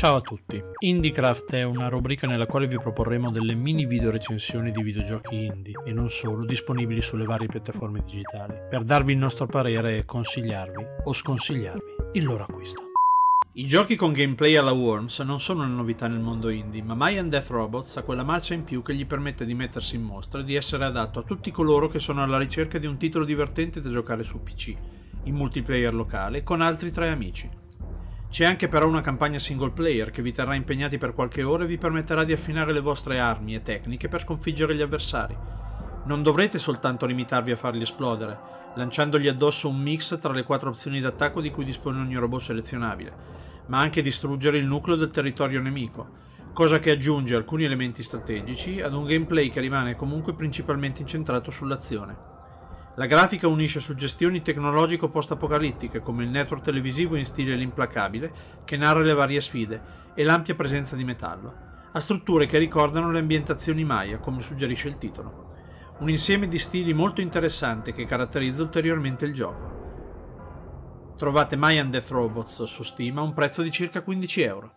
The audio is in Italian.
Ciao a tutti, IndieCraft è una rubrica nella quale vi proporremo delle mini video recensioni di videogiochi indie e non solo disponibili sulle varie piattaforme digitali, per darvi il nostro parere e consigliarvi o sconsigliarvi il loro acquisto. I giochi con gameplay alla Worms non sono una novità nel mondo indie, ma Mayan Death Robots ha quella marcia in più che gli permette di mettersi in mostra e di essere adatto a tutti coloro che sono alla ricerca di un titolo divertente da giocare su PC, in multiplayer locale, con altri tre amici. C'è anche però una campagna single player che vi terrà impegnati per qualche ora e vi permetterà di affinare le vostre armi e tecniche per sconfiggere gli avversari. Non dovrete soltanto limitarvi a farli esplodere, lanciandogli addosso un mix tra le quattro opzioni d'attacco di cui dispone ogni robot selezionabile, ma anche distruggere il nucleo del territorio nemico, cosa che aggiunge alcuni elementi strategici ad un gameplay che rimane comunque principalmente incentrato sull'azione. La grafica unisce suggestioni tecnologico post-apocalittiche, come il network televisivo in stile L'implacabile, che narra le varie sfide, e l'ampia presenza di metallo, a strutture che ricordano le ambientazioni Maya, come suggerisce il titolo. Un insieme di stili molto interessante che caratterizza ulteriormente il gioco. Trovate Mayan Death Robots su Steam a un prezzo di circa 15 euro.